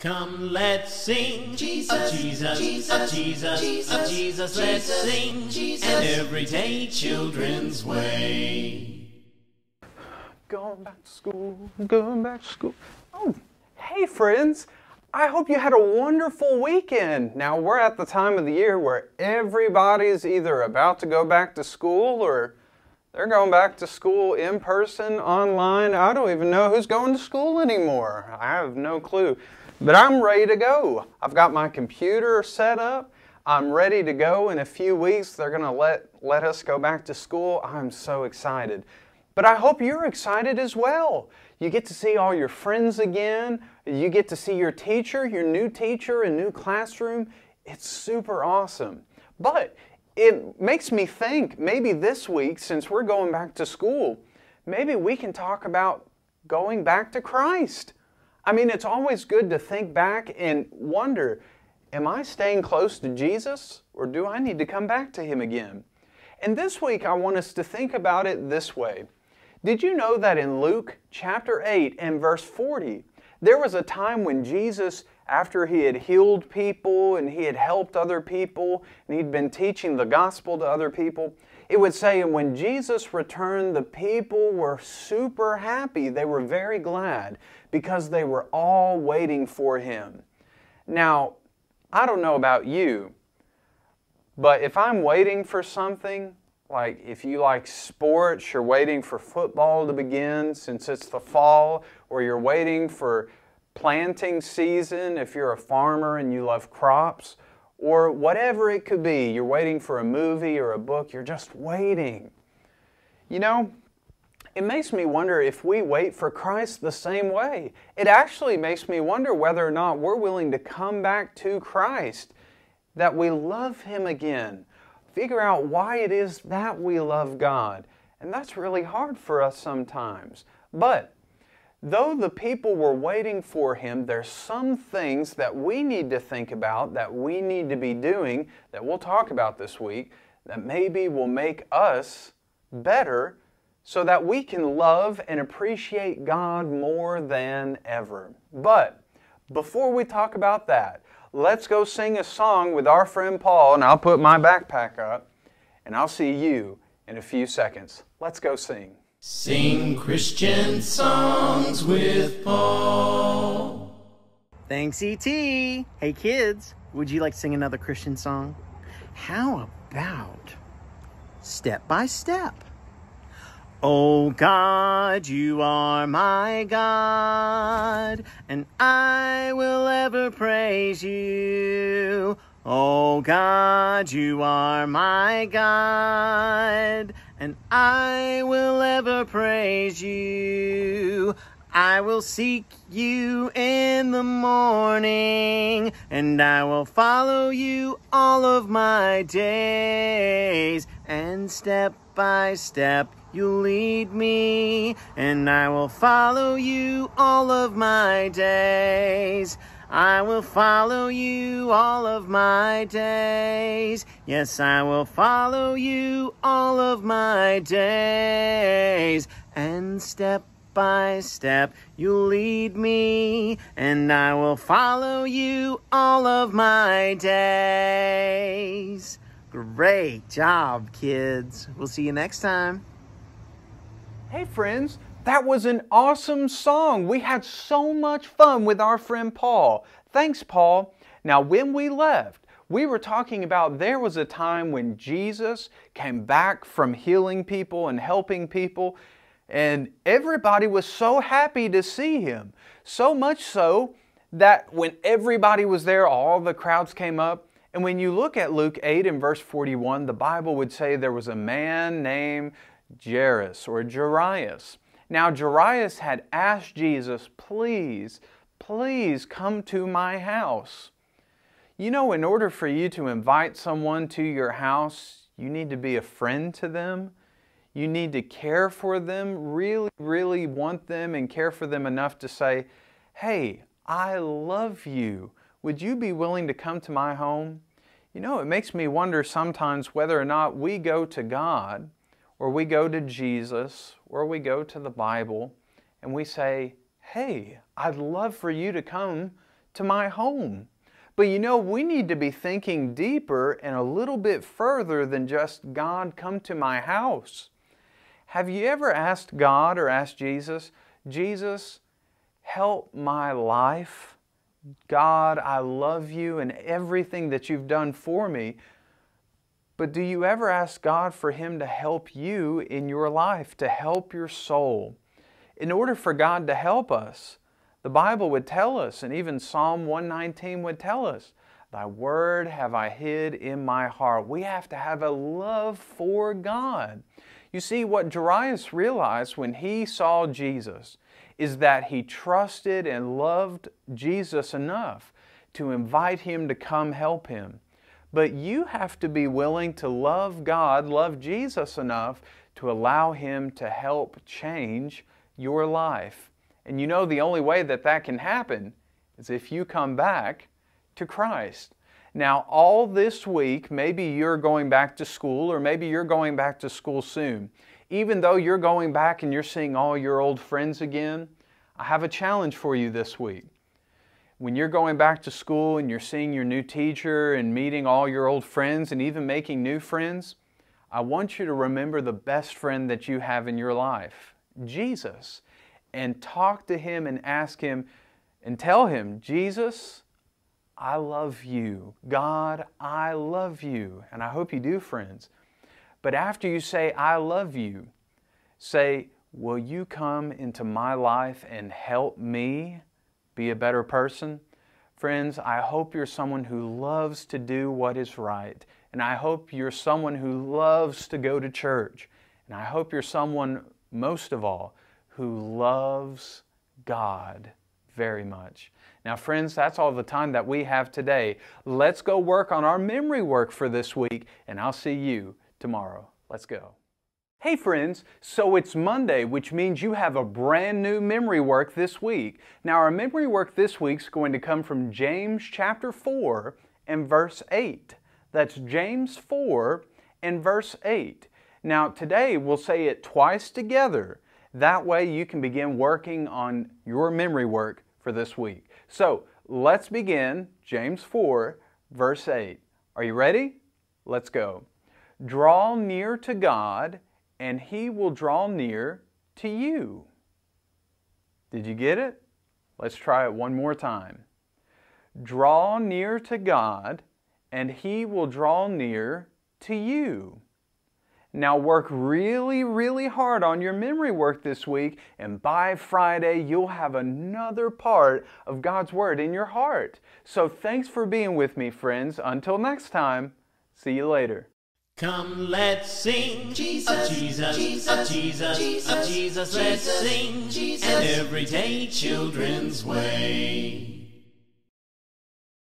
Come, let's sing Jesus, of Jesus, Jesus, of Jesus, Jesus, of Jesus. Let's sing Jesus. an everyday children's way. Going back to school, going back to school. Oh, hey friends! I hope you had a wonderful weekend. Now we're at the time of the year where everybody's either about to go back to school or they're going back to school in person, online. I don't even know who's going to school anymore. I have no clue. But I'm ready to go. I've got my computer set up. I'm ready to go. In a few weeks, they're going to let, let us go back to school. I'm so excited. But I hope you're excited as well. You get to see all your friends again. You get to see your teacher, your new teacher, a new classroom. It's super awesome. But it makes me think maybe this week, since we're going back to school, maybe we can talk about going back to Christ. I mean, it's always good to think back and wonder am I staying close to Jesus or do I need to come back to Him again? And this week, I want us to think about it this way. Did you know that in Luke chapter 8 and verse 40, there was a time when Jesus, after he had healed people and he had helped other people and he'd been teaching the gospel to other people, it would say, and when Jesus returned, the people were super happy. They were very glad because they were all waiting for him. Now, I don't know about you, but if I'm waiting for something, like if you like sports, you're waiting for football to begin since it's the fall, or you're waiting for planting season if you're a farmer and you love crops or whatever it could be. You're waiting for a movie or a book, you're just waiting. You know, it makes me wonder if we wait for Christ the same way. It actually makes me wonder whether or not we're willing to come back to Christ, that we love Him again. Figure out why it is that we love God. And that's really hard for us sometimes. But Though the people were waiting for him, there's some things that we need to think about, that we need to be doing, that we'll talk about this week, that maybe will make us better so that we can love and appreciate God more than ever. But before we talk about that, let's go sing a song with our friend Paul, and I'll put my backpack up, and I'll see you in a few seconds. Let's go sing. Sing Christian songs with Paul. Thanks, E.T. Hey, kids, would you like to sing another Christian song? How about Step by Step? Oh God, you are my God, and I will ever praise you. Oh God, you are my God and I will ever praise you. I will seek you in the morning, and I will follow you all of my days. And step by step, you'll lead me, and I will follow you all of my days. I will follow you all of my days. Yes, I will follow you all of my days. And step by step you lead me, and I will follow you all of my days. Great job, kids. We'll see you next time. Hey, friends. That was an awesome song. We had so much fun with our friend Paul. Thanks, Paul. Now, when we left, we were talking about there was a time when Jesus came back from healing people and helping people, and everybody was so happy to see him. So much so that when everybody was there, all the crowds came up. And when you look at Luke 8 and verse 41, the Bible would say there was a man named Jairus or Jairus. Now Jairus had asked Jesus, please, please come to my house. You know, in order for you to invite someone to your house, you need to be a friend to them. You need to care for them, really, really want them and care for them enough to say, hey, I love you. Would you be willing to come to my home? You know, it makes me wonder sometimes whether or not we go to God or we go to Jesus, or we go to the Bible, and we say, Hey, I'd love for you to come to my home. But you know, we need to be thinking deeper and a little bit further than just, God, come to my house. Have you ever asked God or asked Jesus, Jesus, help my life? God, I love you and everything that you've done for me. But do you ever ask God for Him to help you in your life, to help your soul? In order for God to help us, the Bible would tell us, and even Psalm 119 would tell us, Thy word have I hid in my heart. We have to have a love for God. You see, what Jairus realized when he saw Jesus is that he trusted and loved Jesus enough to invite him to come help him. But you have to be willing to love God, love Jesus enough to allow Him to help change your life. And you know the only way that that can happen is if you come back to Christ. Now, all this week, maybe you're going back to school or maybe you're going back to school soon. Even though you're going back and you're seeing all your old friends again, I have a challenge for you this week when you're going back to school and you're seeing your new teacher and meeting all your old friends and even making new friends, I want you to remember the best friend that you have in your life, Jesus, and talk to him and ask him and tell him, Jesus, I love you. God, I love you. And I hope you do, friends. But after you say, I love you, say, Will you come into my life and help me? be a better person. Friends, I hope you're someone who loves to do what is right. And I hope you're someone who loves to go to church. And I hope you're someone, most of all, who loves God very much. Now, friends, that's all the time that we have today. Let's go work on our memory work for this week, and I'll see you tomorrow. Let's go. Hey friends, so it's Monday, which means you have a brand new memory work this week. Now our memory work this week is going to come from James chapter 4 and verse 8. That's James 4 and verse 8. Now today we'll say it twice together. That way you can begin working on your memory work for this week. So let's begin James 4 verse 8. Are you ready? Let's go. Draw near to God and he will draw near to you. Did you get it? Let's try it one more time. Draw near to God, and he will draw near to you. Now work really, really hard on your memory work this week, and by Friday, you'll have another part of God's Word in your heart. So thanks for being with me, friends. Until next time, see you later. Come, let's sing Jesus, a Jesus, Jesus, a Jesus, Jesus, Jesus, let's sing Jesus. and everyday children's way.